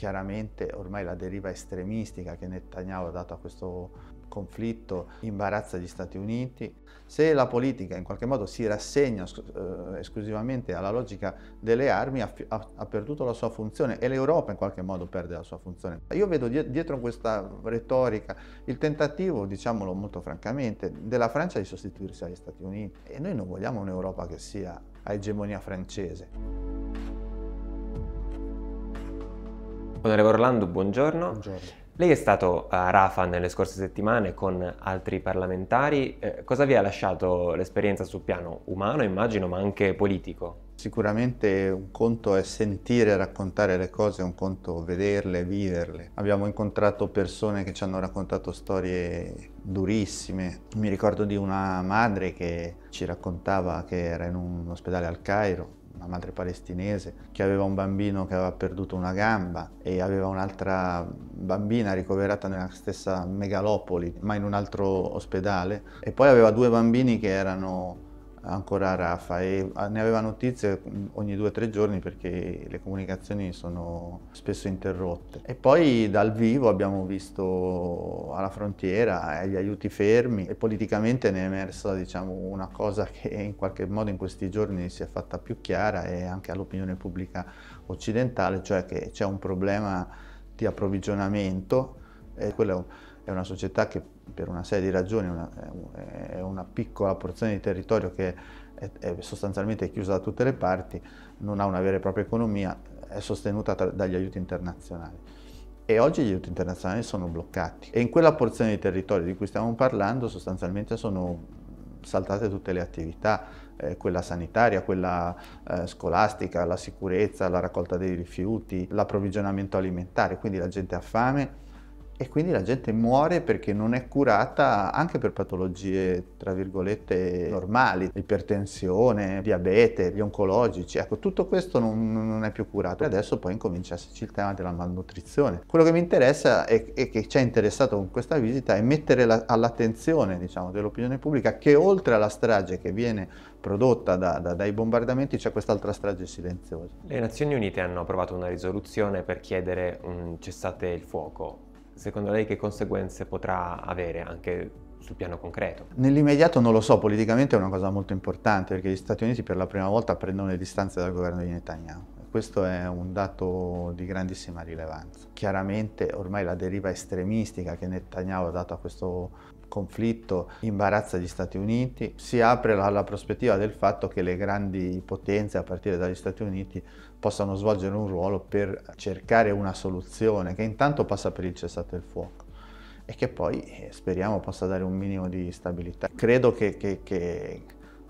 Chiaramente ormai la deriva estremistica che Netanyahu ha dato a questo conflitto imbarazza gli Stati Uniti. Se la politica in qualche modo si rassegna eh, esclusivamente alla logica delle armi, ha, ha, perduto la sua funzione e l'Europa in qualche modo perde la sua funzione. Io vedo dietro questa retorica il tentativo, diciamolo molto francamente, della Francia di sostituirsi agli Stati Uniti e noi non vogliamo un'Europa che sia a egemonia francese. Onorevole Orlando, buongiorno. buongiorno. Lei è stato a Rafa nelle scorse settimane con altri parlamentari. Eh, cosa vi ha lasciato l'esperienza sul piano umano, immagino, ma anche politico? Sicuramente un conto è sentire e raccontare le cose, un conto vederle, viverle. Abbiamo incontrato persone che ci hanno raccontato storie durissime. Mi ricordo di una madre che ci raccontava che era in un ospedale al Cairo una madre palestinese che aveva un bambino che aveva perduto una gamba e aveva un'altra bambina ricoverata nella stessa megalopoli, ma in un altro ospedale, e poi aveva due bambini che erano ancora a Rafa e ah, ne aveva notizie ogni due o tre giorni perché le comunicazioni sono spesso interrotte. E poi dal vivo abbiamo visto alla frontiera eh, gli aiuti fermi e politicamente ne è emersa diciamo, una cosa che in qualche modo in questi giorni si è fatta più chiara e anche all'opinione pubblica occidentale, cioè che c'è un problema di approvvigionamento e quella è una società che per una serie di ragioni una, è una piccola porzione di territorio che è, è, sostanzialmente chiusa da tutte le parti, non ha una vera e propria economia, è sostenuta tra, dagli aiuti internazionali. E oggi gli aiuti internazionali sono bloccati e in quella porzione di territorio di cui stiamo parlando sostanzialmente sono saltate tutte le attività, eh, quella sanitaria, quella eh, scolastica, la sicurezza, la raccolta dei rifiuti, l'approvvigionamento alimentare, quindi la gente ha fame e quindi la gente muore perché non è curata anche per patologie, tra virgolette, normali, ipertensione, diabete, gli oncologici, ecco, tutto questo non, non è più curato. E adesso poi incomincia a esserci il tema della malnutrizione. Quello che mi interessa e che ci ha interessato con questa visita è mettere la, all'attenzione, diciamo, dell'opinione pubblica che oltre alla strage che viene prodotta da, da, dai bombardamenti c'è quest'altra strage silenziosa. Le Nazioni Unite hanno approvato una risoluzione per chiedere un cessate il fuoco secondo lei che conseguenze potrà avere anche sul piano concreto? Nell'immediato non lo so, politicamente è una cosa molto importante perché gli Stati Uniti per la prima volta prendono le distanze dal governo di Netanyahu. Questo è un dato di grandissima rilevanza. Chiaramente ormai la deriva estremistica che Netanyahu ha dato a questo conflitto imbarazza gli Stati Uniti, si apre la prospettiva del fatto che le grandi potenze, a partire dagli Stati Uniti, possano svolgere un ruolo per cercare una soluzione che intanto passa per il cessato il fuoco e che poi eh, speriamo possa dare un minimo di stabilità. Credo che, che, che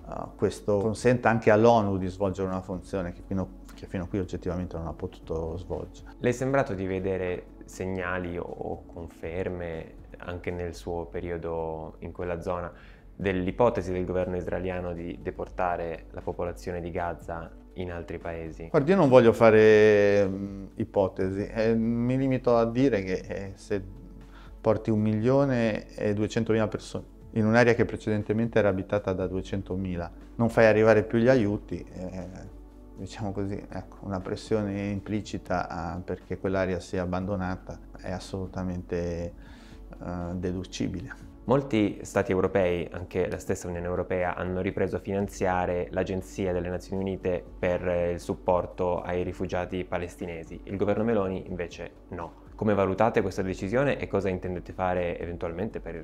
uh, questo consenta anche all'ONU di svolgere una funzione che fino, che fino a qui oggettivamente non ha potuto svolgere. Le è sembrato di vedere segnali o conferme anche nel suo periodo in quella zona, dell'ipotesi del governo israeliano di deportare la popolazione di Gaza in altri paesi? Guardi, io non voglio fare mh, mm, ipotesi, eh, mi limito a dire che eh, se porti un milione e duecentomila persone in un'area che precedentemente era abitata da 200.000, non fai arrivare più gli aiuti, eh, diciamo così, ecco, una pressione implicita a, ah, perché quell'area sia abbandonata è assolutamente eh, deducibile. Molti Stati europei, anche la stessa Unione Europea, hanno ripreso a finanziare l'Agenzia delle Nazioni Unite per eh, il supporto ai rifugiati palestinesi. Il governo Meloni invece no. Come valutate questa decisione e cosa intendete fare eventualmente per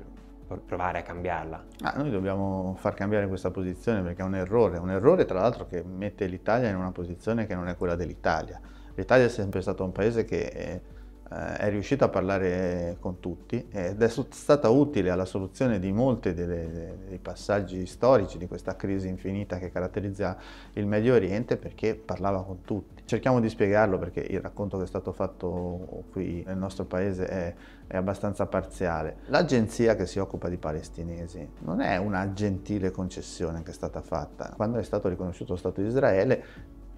provare a cambiarla? Ah, noi dobbiamo far cambiare questa posizione perché è un errore, un errore tra l'altro che mette l'Italia in una posizione che non è quella dell'Italia. L'Italia è sempre stato un paese che... È eh, è riuscito a parlare con tutti ed è stata utile alla soluzione di molti dei passaggi storici di questa crisi infinita che caratterizza il Medio Oriente perché parlava con tutti. Cerchiamo di spiegarlo perché il racconto che è stato fatto qui nel nostro paese è, è abbastanza parziale. L'agenzia che si occupa di palestinesi non è una gentile concessione che è stata fatta. Quando è stato riconosciuto lo Stato di Israele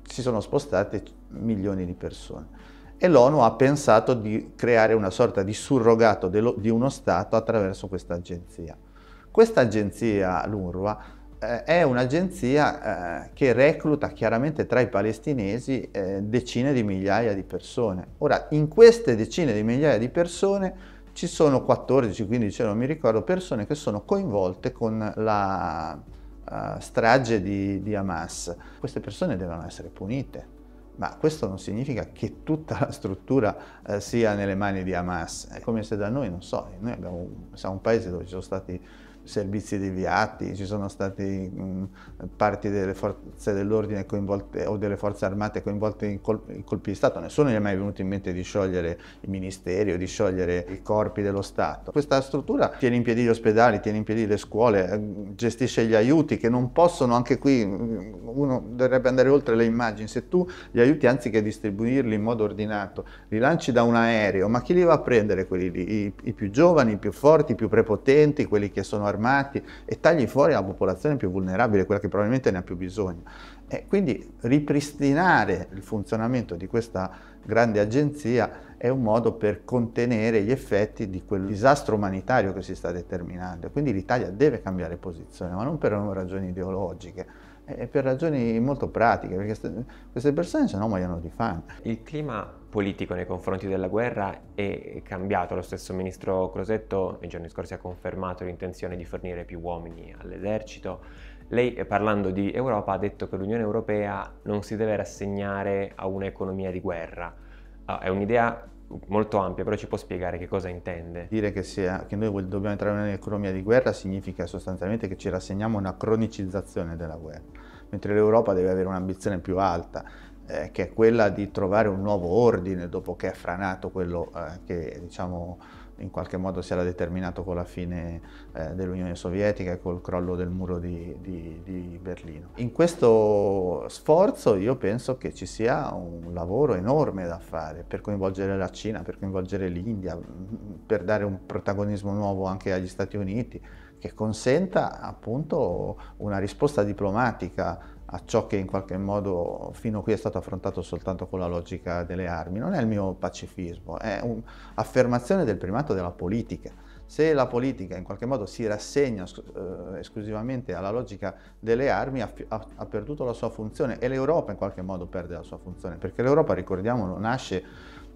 si sono spostate milioni di persone e l'ONU ha pensato di creare una sorta di surrogato dello, di uno Stato attraverso questa agenzia. Questa agenzia, l'UNRWA, eh, è un'agenzia eh, che recluta chiaramente tra i palestinesi eh, decine di migliaia di persone. Ora, in queste decine di migliaia di persone ci sono 14, 15, non mi ricordo, persone che sono coinvolte con la strage di, di Hamas. Queste persone devono essere punite ma questo non significa che tutta la struttura eh, sia nelle mani di Hamas. È come se da noi, non so, noi abbiamo, siamo un paese dove ci sono stati servizi deviati, ci sono state mm, parti delle forze dell'ordine coinvolte o delle forze armate coinvolte in, col in colpi di Stato, nessuno gli è mai venuto in mente di sciogliere i ministeri o di sciogliere i corpi dello Stato. Questa struttura tiene in piedi gli ospedali, tiene in piedi le scuole, eh, gestisce gli aiuti che non possono, anche qui mm, uno dovrebbe andare oltre le immagini, se tu gli aiuti anziché distribuirli in modo ordinato, li lanci da un aereo, ma chi li va a prendere quelli lì? I, i più giovani, i più forti, i più prepotenti, quelli che sono armati armati e tagli fuori la popolazione più vulnerabile, quella che probabilmente ne ha più bisogno. E quindi ripristinare il funzionamento di questa grande agenzia è un modo per contenere gli effetti di quel disastro umanitario che si sta determinando. Quindi l'Italia deve cambiare posizione, ma non per ragioni ideologiche, e per ragioni molto pratiche, perché queste persone se no muoiono di fame. Il clima politico nei confronti della guerra è cambiato. Lo stesso ministro Crosetto nei giorni scorsi ha confermato l'intenzione di fornire più uomini all'esercito. Lei, parlando di Europa, ha detto che l'Unione Europea non si deve rassegnare a un'economia di guerra. Ah, è un'idea molto ampia, però ci può spiegare che cosa intende. Dire che, sia, che noi dobbiamo entrare in un'economia di guerra significa sostanzialmente che ci rassegniamo a una cronicizzazione della guerra, mentre l'Europa deve avere un'ambizione più alta, eh, che è quella di trovare un nuovo ordine dopo che è franato quello eh, che diciamo in qualche modo si era determinato con la fine eh, dell'Unione Sovietica e col crollo del muro di, di, di, Berlino. In questo sforzo io penso che ci sia un lavoro enorme da fare per coinvolgere la Cina, per coinvolgere l'India, per dare un protagonismo nuovo anche agli Stati Uniti che consenta appunto una risposta diplomatica a ciò che in qualche modo fino a qui è stato affrontato soltanto con la logica delle armi. Non è il mio pacifismo, è un'affermazione del primato della politica. Se la politica in qualche modo si rassegna eh, esclusivamente alla logica delle armi, ha, ha, perduto la sua funzione e l'Europa in qualche modo perde la sua funzione, perché l'Europa, ricordiamolo, nasce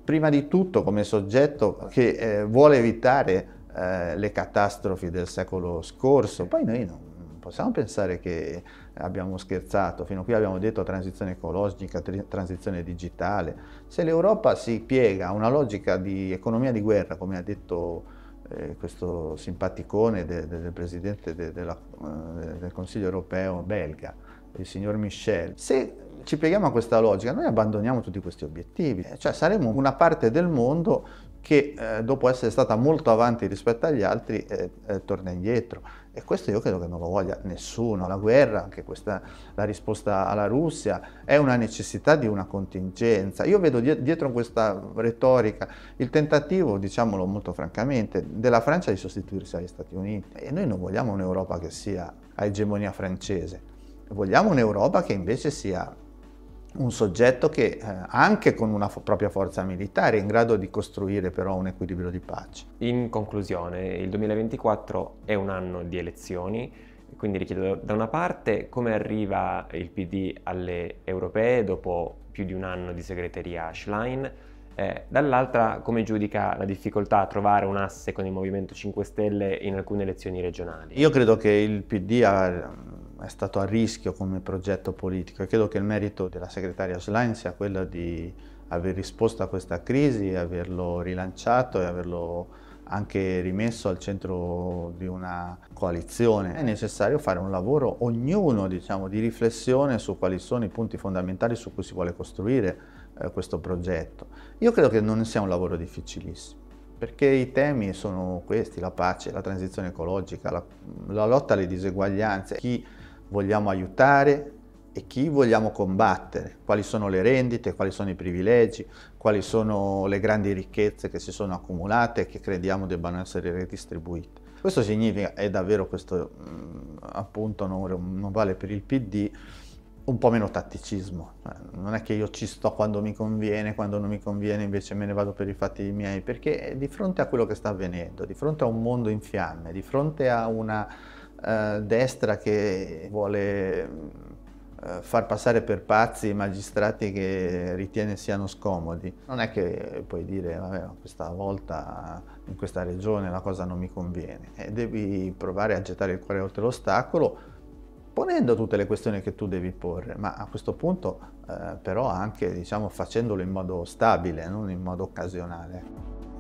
prima di tutto come soggetto che eh, vuole evitare eh, le catastrofi del secolo scorso. Poi noi non possiamo pensare che abbiamo scherzato, fino a qui abbiamo detto transizione ecologica, transizione digitale. Se l'Europa si piega a una logica di economia di guerra, come ha detto eh, questo simpaticone del de, de presidente de, la, eh, del Consiglio europeo belga, il signor Michel, se ci pieghiamo a questa logica, noi abbandoniamo tutti questi obiettivi, eh, cioè saremo una parte del mondo che eh, dopo essere stata molto avanti rispetto agli altri eh, eh, torna indietro. E questo io credo che non lo voglia nessuno. La guerra, anche questa, la risposta alla Russia, è una necessità di una contingenza. Io vedo dietro questa retorica il tentativo, diciamolo molto francamente, della Francia di sostituirsi agli Stati Uniti. E noi non vogliamo un'Europa che sia a egemonia francese, vogliamo un'Europa che invece sia un soggetto che eh, anche con una fo- propria forza militare è in grado di costruire però un equilibrio di pace. In conclusione, il 2024 è un anno di elezioni, quindi richiedo da una parte come arriva il PD alle europee dopo più di un anno di segreteria a Schlein, eh, dall'altra come giudica la difficoltà a trovare un asse con il Movimento 5 Stelle in alcune elezioni regionali? Io credo che il PD ha è stato a rischio come progetto politico e credo che il merito della segretaria Schlein sia quello di aver risposto a questa crisi, averlo rilanciato e averlo anche rimesso al centro di una coalizione. È necessario fare un lavoro, ognuno diciamo, di riflessione su quali sono i punti fondamentali su cui si vuole costruire eh, questo progetto. Io credo che non sia un lavoro difficilissimo perché i temi sono questi, la pace, la transizione ecologica, la, la lotta alle diseguaglianze. Chi vogliamo aiutare e chi vogliamo combattere, quali sono le rendite, quali sono i privilegi, quali sono le grandi ricchezze che si sono accumulate e che crediamo debbano essere redistribuite. Questo significa, e davvero questo mm, appunto non vale per il PD, un po' meno tatticismo. Cioè, non è che io ci sto quando mi conviene, quando non mi conviene invece me ne vado per i fatti miei, perché di fronte a quello che sta avvenendo, di fronte a un mondo in fiamme, di fronte a una eh, destra che vuole eh, far passare per pazzi i magistrati che ritiene siano scomodi. Non è che puoi dire, vabbè, questa volta in questa regione la cosa non mi conviene. E eh, devi provare a gettare il cuore oltre l'ostacolo, ponendo tutte le questioni che tu devi porre, ma a questo punto eh, però anche diciamo, facendolo in modo stabile, non in modo occasionale.